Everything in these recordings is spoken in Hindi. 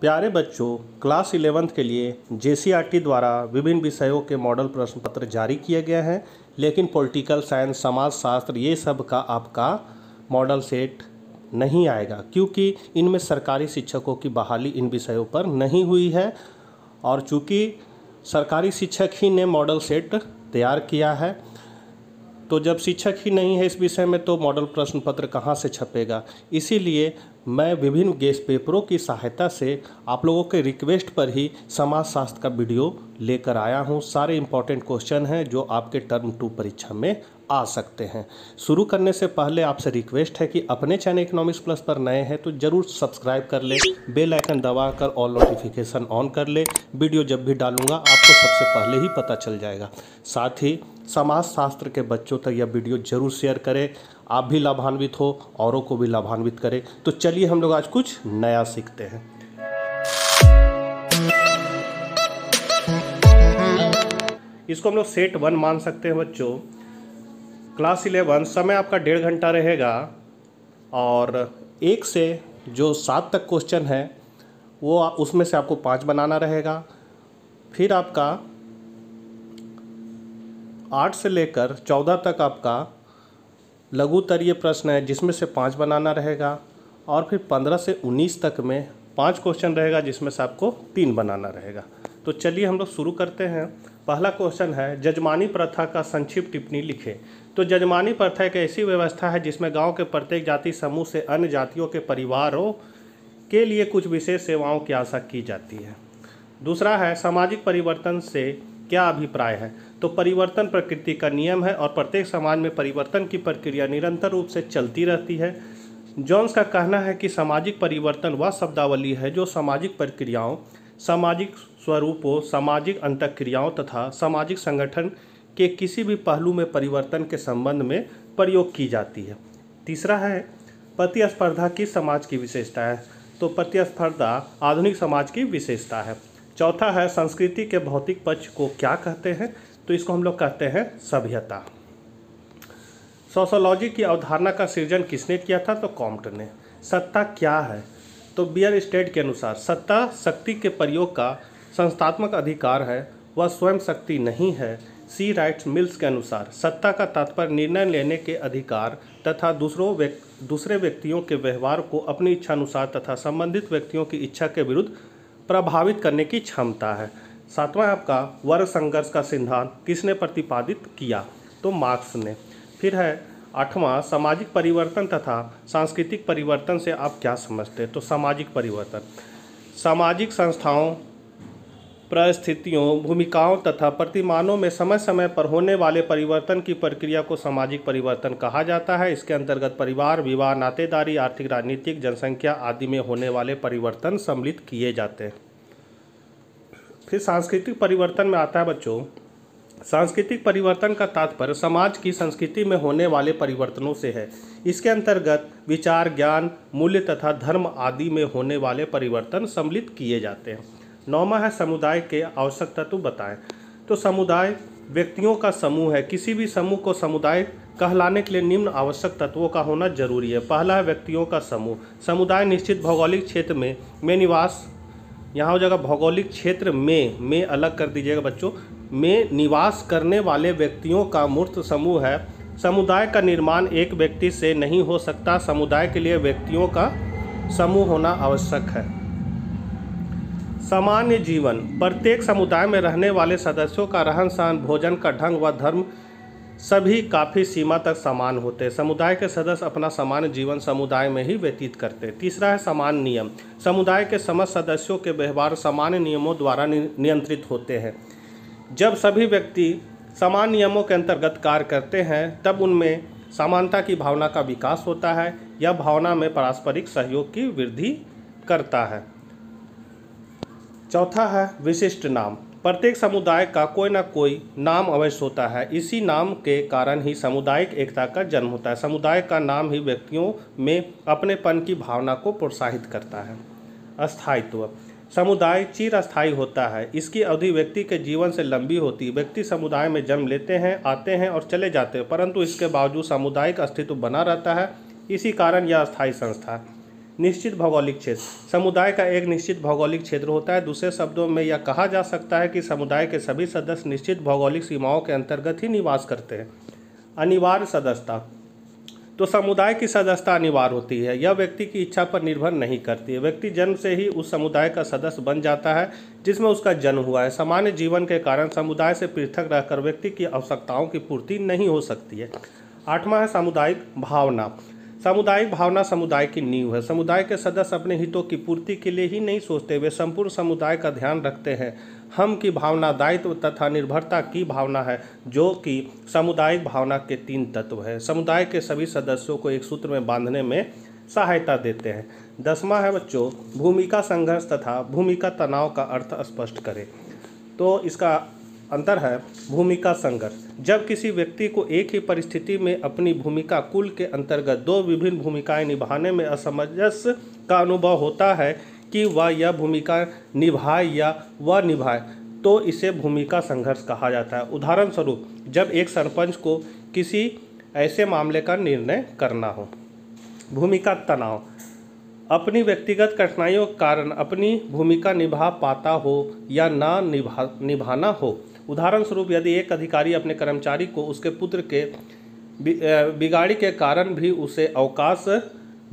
प्यारे बच्चों क्लास इलेवेंथ के लिए जे द्वारा विभिन्न विषयों के मॉडल प्रश्न पत्र जारी किए गए हैं लेकिन पॉलिटिकल साइंस समाज शास्त्र ये सब का आपका मॉडल सेट नहीं आएगा क्योंकि इनमें सरकारी शिक्षकों की बहाली इन विषयों पर नहीं हुई है और चूँकि सरकारी शिक्षक ही ने मॉडल सेट तैयार किया है तो जब शिक्षक ही नहीं है इस विषय में तो मॉडल प्रश्न पत्र कहाँ से छपेगा इसीलिए मैं विभिन्न गेस्ट पेपरों की सहायता से आप लोगों के रिक्वेस्ट पर ही समाजशास्त्र का वीडियो लेकर आया हूँ सारे इम्पॉर्टेंट क्वेश्चन हैं जो आपके टर्म टू परीक्षा में आ सकते हैं शुरू करने से पहले आपसे रिक्वेस्ट है कि अपने चैनल इकोनॉमिक्स प्लस पर नए हैं तो ज़रूर सब्सक्राइब कर ले बेल आइकन दबा कर ऑल नोटिफिकेशन ऑन कर ले वीडियो जब भी डालूंगा आपको सबसे पहले ही पता चल जाएगा साथ ही समाजशास्त्र के बच्चों तक यह वीडियो जरूर शेयर करें आप भी लाभान्वित हो औरों को भी लाभान्वित करें तो चलिए हम लोग आज कुछ नया सीखते हैं इसको हम लोग सेट वन मान सकते हैं बच्चों क्लास इलेवन समय आपका डेढ़ घंटा रहेगा और एक से जो सात तक क्वेश्चन है वो उसमें से आपको पाँच बनाना रहेगा फिर आपका आठ से लेकर चौदह तक आपका लघुतरीय प्रश्न है जिसमें से पाँच बनाना रहेगा और फिर पंद्रह से उन्नीस तक में पाँच क्वेश्चन रहेगा जिसमें से आपको तीन बनाना रहेगा तो चलिए हम लोग शुरू करते हैं पहला क्वेश्चन है जजमानी प्रथा का संक्षिप्त टिप्पणी लिखें तो जजमानी प्रथा एक ऐसी व्यवस्था है जिसमें गांव के प्रत्येक जाति समूह से अन्य जातियों के परिवारों के लिए कुछ विशेष सेवाओं की आशा की जाती है दूसरा है सामाजिक परिवर्तन से क्या अभिप्राय है तो परिवर्तन प्रकृति का नियम है और प्रत्येक समाज में परिवर्तन की प्रक्रिया निरंतर रूप से चलती रहती है जॉन्स का कहना है कि सामाजिक परिवर्तन वह शब्दावली है जो सामाजिक प्रक्रियाओं सामाजिक स्वरूपों सामाजिक अंतक्रियाओं तथा सामाजिक संगठन के किसी भी पहलू में परिवर्तन के संबंध में प्रयोग की जाती है तीसरा है प्रतिस्पर्धा की समाज की विशेषता है तो प्रतिस्पर्धा आधुनिक समाज की विशेषता है चौथा है संस्कृति के भौतिक पक्ष को क्या कहते हैं तो इसको हम लोग कहते हैं सभ्यता सोशोलॉजी की अवधारणा का सृजन किसने किया था तो कॉम्ट ने सत्ता क्या है तो बियर स्टेट के अनुसार सत्ता शक्ति के प्रयोग का संस्थात्मक अधिकार है वह स्वयं शक्ति नहीं है सी राइट्स मिल्स के अनुसार सत्ता का तात्पर्य निर्णय लेने के अधिकार तथा दूसरों व्यक, दूसरे व्यक्तियों के व्यवहार को अपनी इच्छानुसार तथा संबंधित व्यक्तियों की इच्छा के विरुद्ध प्रभावित करने की क्षमता है सातवां आपका वर्ग संघर्ष का सिद्धांत किसने प्रतिपादित किया तो मार्क्स ने फिर है आठवां सामाजिक परिवर्तन तथा सांस्कृतिक परिवर्तन से आप क्या समझते हैं तो सामाजिक परिवर्तन सामाजिक संस्थाओं परिस्थितियों भूमिकाओं तथा प्रतिमानों में समय समय पर होने वाले परिवर्तन की प्रक्रिया को सामाजिक परिवर्तन कहा जाता है इसके अंतर्गत परिवार विवाह नातेदारी आर्थिक राजनीतिक जनसंख्या आदि में होने वाले परिवर्तन सम्मिलित किए जाते हैं फिर सांस्कृतिक परिवर्तन में आता है बच्चों सांस्कृतिक परिवर्तन का तात्पर्य समाज की संस्कृति में होने वाले परिवर्तनों से है इसके अंतर्गत विचार ज्ञान मूल्य तथा धर्म आदि में होने वाले परिवर्तन सम्मिलित किए जाते हैं नौमा है समुदाय के आवश्यक तत्व तो बताएं तो समुदाय व्यक्तियों का समूह है किसी भी समूह को समुदाय कहलाने के लिए निम्न आवश्यक तत्वों का होना जरूरी है पहला है व्यक्तियों का समूह समुदाय निश्चित भौगोलिक क्षेत्र में में निवास यहाँ हो जाएगा भौगोलिक क्षेत्र में में अलग कर दीजिएगा बच्चों में निवास करने वाले व्यक्तियों का मूर्त समूह है समुदाय का निर्माण एक व्यक्ति से नहीं हो सकता समुदाय के लिए व्यक्तियों का समूह होना आवश्यक है सामान्य जीवन प्रत्येक समुदाय में रहने वाले सदस्यों का रहन सहन भोजन का ढंग व धर्म सभी काफ़ी सीमा तक समान होते हैं समुदाय के सदस्य अपना सामान्य जीवन समुदाय में ही व्यतीत करते हैं तीसरा है समान नियम समुदाय के समस्त सदस्यों के व्यवहार सामान्य नियमों द्वारा नियंत्रित होते हैं जब सभी व्यक्ति समान नियमों के अंतर्गत कार्य करते हैं तब उनमें समानता की भावना का विकास होता है यह भावना में पारस्परिक सहयोग की वृद्धि करता है चौथा है विशिष्ट नाम प्रत्येक समुदाय का कोई ना कोई नाम अवश्य होता है इसी नाम के कारण ही सामुदायिक एकता का जन्म होता है समुदाय का नाम ही व्यक्तियों में अपनेपन की भावना को प्रोत्साहित करता है अस्थायित्व समुदाय अस्थायी होता है इसकी अवधि व्यक्ति के जीवन से लंबी होती है व्यक्ति समुदाय में जन्म लेते हैं आते हैं और चले जाते हैं परंतु इसके बावजूद सामुदायिक अस्तित्व बना रहता है इसी कारण यह अस्थायी संस्था है निश्चित भौगोलिक क्षेत्र समुदाय का एक निश्चित भौगोलिक क्षेत्र होता है दूसरे शब्दों में यह कहा जा सकता है कि समुदाय के सभी सदस्य निश्चित भौगोलिक सीमाओं के अंतर्गत ही निवास करते हैं अनिवार्य सदस्यता तो समुदाय की सदस्यता अनिवार्य होती है यह व्यक्ति की इच्छा पर निर्भर नहीं करती है व्यक्ति जन्म से ही उस समुदाय का सदस्य बन जाता है जिसमें उसका जन्म हुआ है सामान्य जीवन के कारण समुदाय से पृथक रहकर व्यक्ति की आवश्यकताओं की पूर्ति नहीं हो सकती है आठवां है सामुदायिक भावना सामुदायिक भावना समुदाय की नींव है समुदाय के सदस्य अपने हितों की पूर्ति के लिए ही नहीं सोचते वे संपूर्ण समुदाय का ध्यान रखते हैं हम की भावना दायित्व तथा निर्भरता की भावना है जो कि सामुदायिक भावना के तीन तत्व है समुदाय के सभी सदस्यों को एक सूत्र में बांधने में सहायता देते हैं दसवा है बच्चों भूमिका संघर्ष तथा भूमिका तनाव का अर्थ स्पष्ट करें तो इसका अंतर है भूमिका संघर्ष जब किसी व्यक्ति को एक ही परिस्थिति में अपनी भूमिका कुल के अंतर्गत दो विभिन्न भूमिकाएं निभाने में असमंजस का अनुभव होता है कि वह यह भूमिका निभाए या वह निभाए तो इसे भूमिका संघर्ष कहा जाता है उदाहरण स्वरूप जब एक सरपंच को किसी ऐसे मामले का निर्णय करना हो भूमिका तनाव अपनी व्यक्तिगत कठिनाइयों के कारण अपनी भूमिका निभा पाता हो या ना निभा निभाना हो उदाहरण स्वरूप यदि एक अधिकारी अपने कर्मचारी को उसके पुत्र के बिगाड़ी के कारण भी उसे अवकाश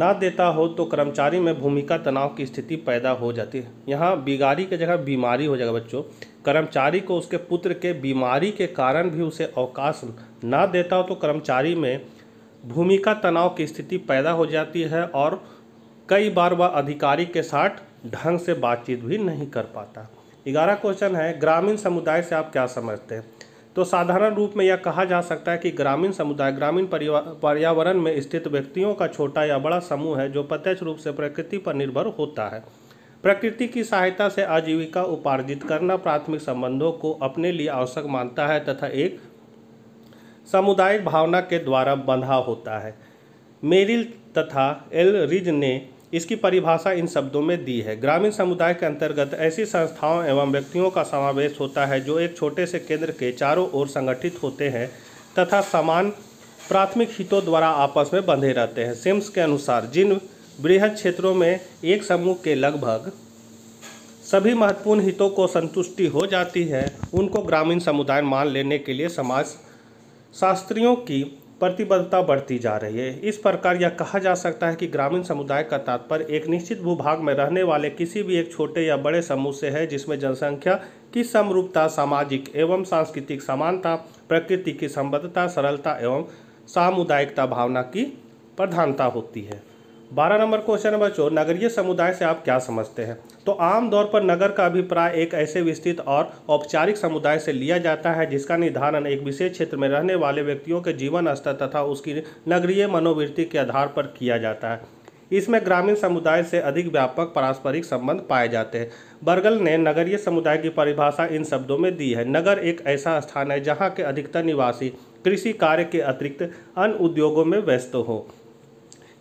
ना देता हो तो कर्मचारी में भूमिका तनाव की स्थिति पैदा हो जाती है यहाँ बिगाड़ी की जगह बीमारी हो जाएगा बच्चों कर्मचारी को उसके पुत्र के बीमारी के कारण भी उसे अवकाश ना देता हो तो कर्मचारी में भूमिका तनाव की स्थिति पैदा हो जाती है और कई बार वह अधिकारी के साथ ढंग से बातचीत भी नहीं कर पाता ग्यारह क्वेश्चन है ग्रामीण समुदाय से आप क्या समझते हैं तो साधारण रूप में यह कहा जा सकता है कि ग्रामीण समुदाय ग्रामीण पर्यावरण में स्थित व्यक्तियों का छोटा या बड़ा समूह है जो प्रत्यक्ष रूप से प्रकृति पर निर्भर होता है प्रकृति की सहायता से आजीविका उपार्जित करना प्राथमिक संबंधों को अपने लिए आवश्यक मानता है तथा एक सामुदायिक भावना के द्वारा बंधा होता है मेरिल तथा एल रिज ने इसकी परिभाषा इन शब्दों में दी है ग्रामीण समुदाय के अंतर्गत ऐसी संस्थाओं एवं व्यक्तियों का समावेश होता है जो एक छोटे से केंद्र के चारों ओर संगठित होते हैं तथा समान प्राथमिक हितों द्वारा आपस में बंधे रहते हैं सिम्स के अनुसार जिन वृहद क्षेत्रों में एक समूह के लगभग सभी महत्वपूर्ण हितों को संतुष्टि हो जाती है उनको ग्रामीण समुदाय मान लेने के लिए समाज शास्त्रियों की प्रतिबद्धता बढ़ती जा रही है इस प्रकार यह कहा जा सकता है कि ग्रामीण समुदाय का तात्पर्य एक निश्चित भूभाग में रहने वाले किसी भी एक छोटे या बड़े समूह से है जिसमें जनसंख्या की समरूपता सामाजिक एवं सांस्कृतिक समानता प्रकृति की संबद्धता सरलता एवं सामुदायिकता भावना की प्रधानता होती है बारह नंबर क्वेश्चन नंबर चौर नगरीय समुदाय से आप क्या समझते हैं तो आम तौर पर नगर का अभिप्राय एक ऐसे विस्तृत और औपचारिक समुदाय से लिया जाता है जिसका निर्धारण एक विशेष क्षेत्र में रहने वाले व्यक्तियों के जीवन स्तर तथा उसकी नगरीय मनोवृत्ति के आधार पर किया जाता है इसमें ग्रामीण समुदाय से अधिक व्यापक पारस्परिक संबंध पाए जाते हैं बर्गल ने नगरीय समुदाय की परिभाषा इन शब्दों में दी है नगर एक ऐसा स्थान है जहाँ के अधिकतर निवासी कृषि कार्य के अतिरिक्त अन्य उद्योगों में व्यस्त हो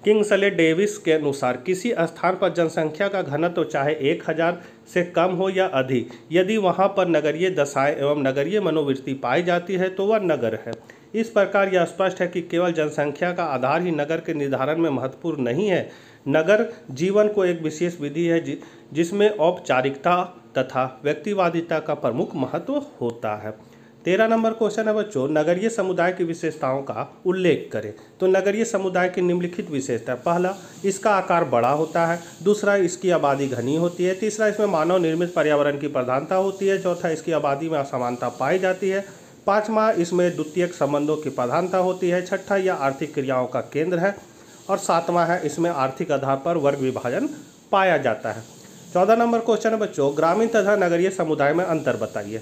किंग्सले डेविस के अनुसार किसी स्थान पर जनसंख्या का घनत्व चाहे एक हजार से कम हो या अधिक यदि वहाँ पर नगरीय दशाएं एवं नगरीय मनोवृत्ति पाई जाती है तो वह नगर है इस प्रकार यह स्पष्ट है कि केवल जनसंख्या का आधार ही नगर के निर्धारण में महत्वपूर्ण नहीं है नगर जीवन को एक विशेष विधि है जि, जिसमें औपचारिकता तथा व्यक्तिवादिता का प्रमुख महत्व होता है तेरह नंबर क्वेश्चन है बच्चों नगरीय समुदाय की विशेषताओं का उल्लेख करें तो नगरीय समुदाय की निम्नलिखित विशेषता पहला इसका आकार बड़ा होता है दूसरा इसकी आबादी घनी होती है तीसरा इसमें मानव निर्मित पर्यावरण की प्रधानता होती है चौथा इसकी आबादी में असमानता पाई जाती है पाँचवा इसमें द्वितीयक संबंधों की प्रधानता होती है छठा यह आर्थिक क्रियाओं का केंद्र है और सातवां है इसमें आर्थिक आधार पर वर्ग विभाजन पाया जाता है चौदह नंबर क्वेश्चन है बच्चों ग्रामीण तथा नगरीय समुदाय में अंतर बताइए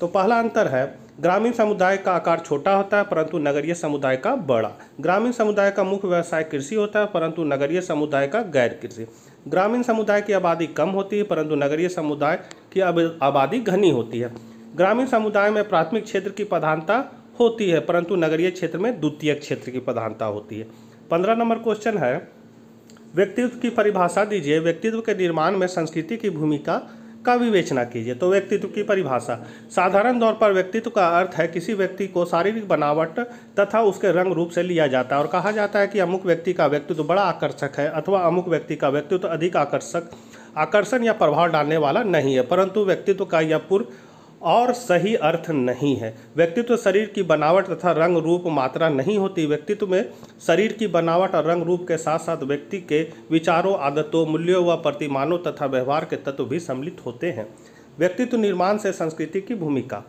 तो पहला अंतर है ग्रामीण समुदाय का आकार छोटा होता है परंतु नगरीय समुदाय का बड़ा ग्रामीण समुदाय का मुख्य व्यवसाय कृषि होता है परंतु नगरीय समुदाय का गैर कृषि ग्रामीण समुदाय की आबादी कम होती है परंतु नगरीय समुदाय की आबादी घनी होती है ग्रामीण समुदाय में प्राथमिक क्षेत्र की प्रधानता होती है परंतु नगरीय क्षेत्र में द्वितीय क्षेत्र की प्रधानता होती है पंद्रह नंबर क्वेश्चन है व्यक्तित्व की परिभाषा दीजिए व्यक्तित्व के निर्माण में संस्कृति की भूमिका का विवेचना कीजिए तो व्यक्तित्व की परिभाषा साधारण तौर पर व्यक्तित्व का अर्थ है किसी व्यक्ति को शारीरिक बनावट तथा उसके रंग रूप से लिया जाता है और कहा जाता है कि अमुक व्यक्ति का व्यक्तित्व बड़ा आकर्षक है अथवा अमुक व्यक्ति का व्यक्तित्व अधिक आकर्षक आकर्षण या प्रभाव डालने वाला नहीं है परंतु व्यक्तित्व का यह पूर्व और सही अर्थ नहीं है व्यक्तित्व शरीर की बनावट तथा रंग रूप मात्रा नहीं होती व्यक्तित्व में शरीर की बनावट और रंग रूप के साथ साथ व्यक्ति के विचारों आदतों मूल्यों व प्रतिमानों तथा व्यवहार के तत्व भी सम्मिलित होते हैं व्यक्तित्व निर्माण से संस्कृति की भूमिका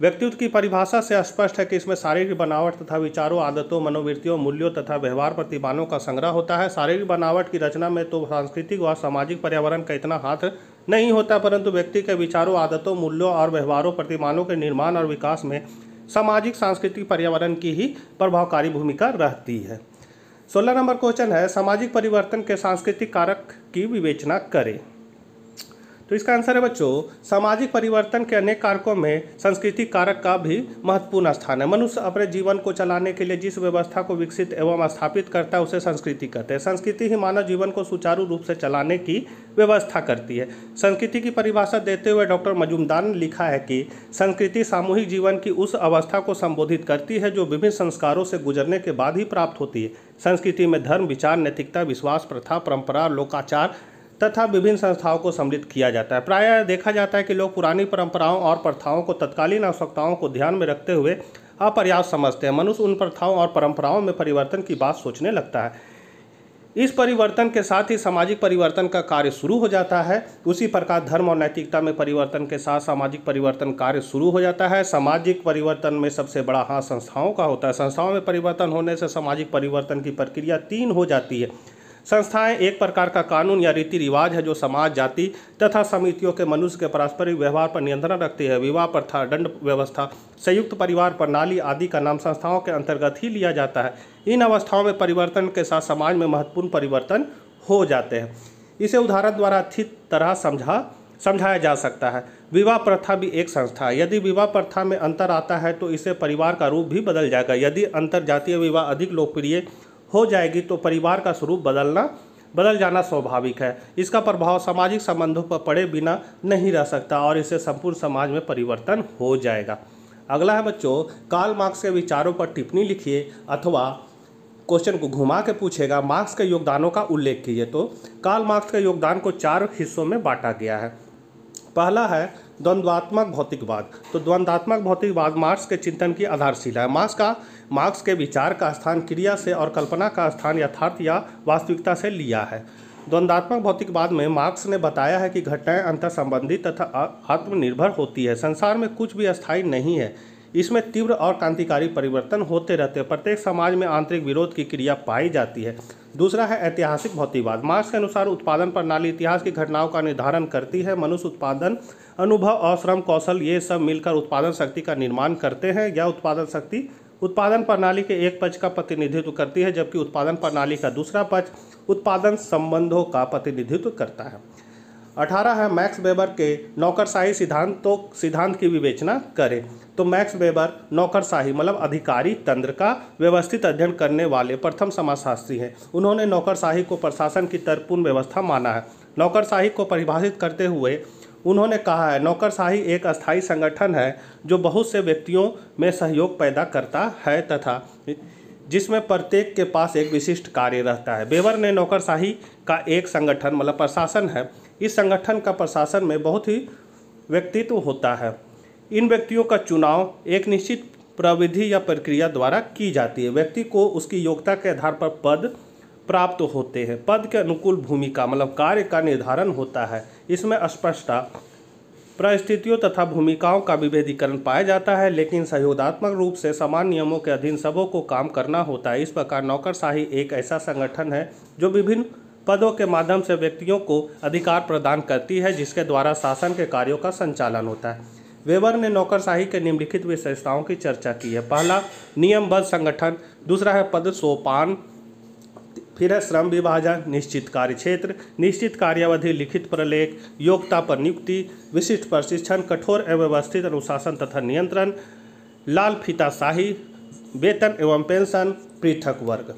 व्यक्तित्व की परिभाषा से स्पष्ट है कि इसमें शारीरिक बनावट तथा विचारों आदतों मनोवृत्तियों मूल्यों तथा व्यवहार प्रतिमानों का संग्रह होता है शारीरिक बनावट की रचना में तो सांस्कृतिक व सामाजिक पर्यावरण का इतना हाथ नहीं होता परंतु व्यक्ति के विचारों आदतों मूल्यों और व्यवहारों प्रतिमानों के निर्माण और विकास में सामाजिक सांस्कृतिक पर्यावरण की ही प्रभावकारी भूमिका रहती है सोलह नंबर क्वेश्चन है सामाजिक परिवर्तन के सांस्कृतिक कारक की विवेचना करें तो इसका आंसर है बच्चों सामाजिक परिवर्तन के अनेक कारकों में संस्कृति कारक का भी महत्वपूर्ण स्थान है मनुष्य अपने जीवन को चलाने के लिए जिस व्यवस्था को विकसित एवं स्थापित करता है उसे संस्कृति कहते हैं संस्कृति ही मानव जीवन को सुचारू रूप से चलाने की व्यवस्था करती है संस्कृति की परिभाषा देते हुए डॉक्टर मजूमदार ने लिखा है कि संस्कृति सामूहिक जीवन की उस अवस्था को संबोधित करती है जो विभिन्न संस्कारों से गुजरने के बाद ही प्राप्त होती है संस्कृति में धर्म विचार नैतिकता विश्वास प्रथा परंपरा लोकाचार तथा विभिन्न संस्थाओं को सम्मिलित किया जाता है प्रायः देखा जाता है कि लोग पुरानी परंपराओं और प्रथाओं को तत्कालीन आवश्यकताओं को ध्यान में रखते हुए अपर्याप्त समझते हैं मनुष्य उन प्रथाओं और परंपराओं में परिवर्तन की बात सोचने लगता है इस परिवर्तन के साथ ही सामाजिक परिवर्तन का कार्य शुरू हो जाता है उसी प्रकार धर्म और नैतिकता में परिवर्तन के साथ सामाजिक परिवर्तन कार्य शुरू हो जाता है सामाजिक परिवर्तन में सबसे बड़ा हाथ संस्थाओं का होता है संस्थाओं में परिवर्तन होने से सामाजिक परिवर्तन की प्रक्रिया तीन हो जाती है संस्थाएं एक प्रकार का कानून या रीति रिवाज है जो समाज जाति तथा समितियों के मनुष्य के पारस्परिक व्यवहार पर नियंत्रण रखती है विवाह प्रथा दंड व्यवस्था संयुक्त परिवार प्रणाली आदि का नाम संस्थाओं के अंतर्गत ही लिया जाता है इन अवस्थाओं में परिवर्तन के साथ समाज में महत्वपूर्ण परिवर्तन हो जाते हैं इसे उदाहरण द्वारा अच्छी तरह समझा समझाया जा सकता है विवाह प्रथा भी एक संस्था है यदि विवाह प्रथा में अंतर आता है तो इसे परिवार का रूप भी बदल जाएगा यदि अंतर जातीय विवाह अधिक लोकप्रिय हो जाएगी तो परिवार का स्वरूप बदलना बदल जाना स्वाभाविक है इसका प्रभाव सामाजिक संबंधों पर पड़े बिना नहीं रह सकता और इससे संपूर्ण समाज में परिवर्तन हो जाएगा अगला है बच्चों काल मार्क्स के विचारों पर टिप्पणी लिखिए अथवा क्वेश्चन को घुमा के पूछेगा मार्क्स के योगदानों का उल्लेख कीजिए तो काल मार्क्स के योगदान को चार हिस्सों में बांटा गया है पहला है द्वंद्वात्मक भौतिकवाद तो द्वंद्वात्मक भौतिकवाद मार्क्स के चिंतन की आधारशिला है मार्क्स का मार्क्स के विचार का स्थान क्रिया से और कल्पना का स्थान यथार्थ या वास्तविकता से लिया है द्वंद्वात्मक भौतिकवाद में मार्क्स ने बताया है कि घटनाएं अंतर संबंधी तथा आत्मनिर्भर होती है संसार में कुछ भी अस्थायी नहीं है इसमें तीव्र और क्रांतिकारी परिवर्तन होते रहते हैं प्रत्येक समाज में आंतरिक विरोध की क्रिया पाई जाती है दूसरा है ऐतिहासिक भौतिकवाद मार्क्स के अनुसार उत्पादन प्रणाली इतिहास की घटनाओं का निर्धारण करती है मनुष्य उत्पादन अनुभव और श्रम कौशल ये सब मिलकर उत्पादन शक्ति का निर्माण करते हैं यह उत्पादन शक्ति उत्पादन प्रणाली के एक पक्ष का प्रतिनिधित्व करती है जबकि उत्पादन प्रणाली का दूसरा पक्ष उत्पादन संबंधों का प्रतिनिधित्व करता है अठारह है मैक्स वेबर के नौकरशाही सिद्धांत तो सिद्धांत की विवेचना करें तो मैक्स वेबर नौकरशाही मतलब अधिकारी तंत्र का व्यवस्थित अध्ययन करने वाले प्रथम समाजशास्त्री हैं उन्होंने नौकरशाही को प्रशासन की तर्कपूर्ण व्यवस्था माना है नौकरशाही को परिभाषित करते हुए उन्होंने कहा है नौकरशाही एक अस्थायी संगठन है जो बहुत से व्यक्तियों में सहयोग पैदा करता है तथा जिसमें प्रत्येक के पास एक विशिष्ट कार्य रहता है बेवर ने नौकरशाही का एक संगठन मतलब प्रशासन है इस संगठन का प्रशासन में बहुत ही व्यक्तित्व होता है इन व्यक्तियों का चुनाव एक निश्चित प्रविधि या प्रक्रिया द्वारा की जाती है व्यक्ति को उसकी योग्यता के आधार पर पद प्राप्त होते हैं पद के अनुकूल भूमिका मतलब कार्य का निर्धारण होता है इसमें स्पष्टता परिस्थितियों तथा भूमिकाओं का विभेदीकरण पाया जाता है लेकिन सहयोगात्मक रूप से समान नियमों के अधीन सबों को काम करना होता है इस प्रकार नौकरशाही एक ऐसा संगठन है जो विभिन्न पदों के माध्यम से व्यक्तियों को अधिकार प्रदान करती है जिसके द्वारा शासन के कार्यों का संचालन होता है वेबर ने नौकरशाही के निम्नलिखित विशेषताओं की चर्चा की है पहला नियमबद्ध संगठन दूसरा है पद सोपान फिर है श्रम विभाजन निश्चित कार्य क्षेत्र निश्चित कार्यावधि लिखित प्रलेख योग्यता पर नियुक्ति विशिष्ट प्रशिक्षण कठोर एवं व्यवस्थित अनुशासन तथा नियंत्रण लाल फिताशाही वेतन एवं पेंशन पृथक वर्ग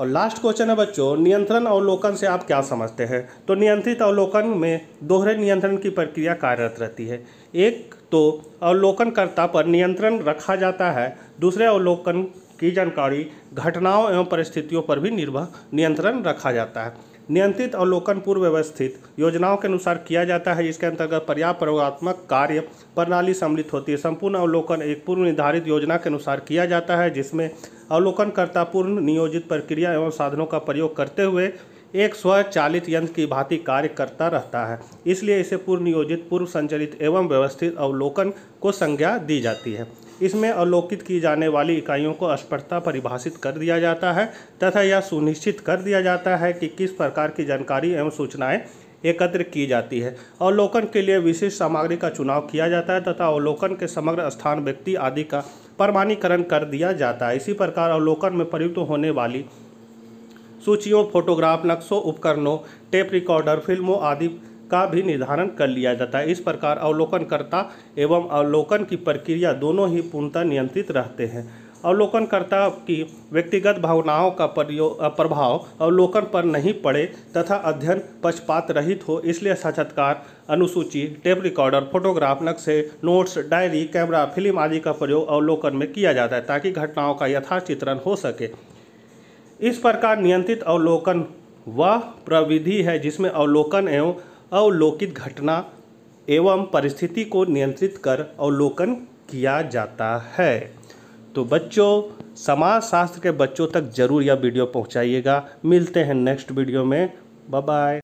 और लास्ट क्वेश्चन है बच्चों नियंत्रण अवलोकन से आप क्या समझते हैं तो नियंत्रित अवलोकन में दोहरे नियंत्रण की प्रक्रिया कार्यरत रहती है एक तो अवलोकनकर्ता पर नियंत्रण रखा जाता है दूसरे अवलोकन की जानकारी घटनाओं एवं परिस्थितियों पर भी निर्भर नियंत्रण रखा जाता है नियंत्रित अवलोकन पूर्व व्यवस्थित योजनाओं के अनुसार किया जाता है इसके अंतर्गत पर्याप्त प्रयोगात्मक कार्य प्रणाली सम्मिलित होती है संपूर्ण अवलोकन एक पूर्व निर्धारित योजना के अनुसार किया जाता है जिसमें अवलोकनकर्ता पूर्ण नियोजित प्रक्रिया एवं साधनों का प्रयोग करते हुए एक स्वचालित यंत्र की भांति कार्य करता रहता है इसलिए इसे पूर्व नियोजित पूर्व संचालित एवं व्यवस्थित अवलोकन को संज्ञा दी जाती है इसमें अवलोकित की जाने वाली इकाइयों को स्पष्टता परिभाषित कर दिया जाता है तथा यह सुनिश्चित कर दिया जाता है कि किस प्रकार की जानकारी एवं सूचनाएं एकत्र की जाती है अवलोकन के लिए विशेष सामग्री का चुनाव किया जाता है तथा अवलोकन के समग्र स्थान व्यक्ति आदि का प्रमाणीकरण कर दिया जाता है इसी प्रकार अवलोकन में प्रयुक्त होने वाली सूचियों फोटोग्राफ नक्शों उपकरणों टेप रिकॉर्डर फिल्मों आदि का भी निर्धारण कर लिया जाता है इस प्रकार अवलोकनकर्ता एवं अवलोकन की प्रक्रिया दोनों ही पूर्णतः नियंत्रित रहते हैं अवलोकनकर्ता की व्यक्तिगत भावनाओं का प्रभाव अवलोकन पर नहीं पड़े तथा अध्ययन पक्षपात रहित हो इसलिए साक्षात्कार अनुसूची टेप रिकॉर्डर फोटोग्राफ नक्शे नोट्स डायरी कैमरा फिल्म आदि का प्रयोग अवलोकन में किया जाता है ताकि घटनाओं का यथार्थ चित्रण हो सके इस प्रकार नियंत्रित अवलोकन वह प्रविधि है जिसमें अवलोकन एवं अवलोकित घटना एवं परिस्थिति को नियंत्रित कर अवलोकन किया जाता है तो बच्चों समाजशास्त्र के बच्चों तक ज़रूर यह वीडियो पहुंचाइएगा मिलते हैं नेक्स्ट वीडियो में बाय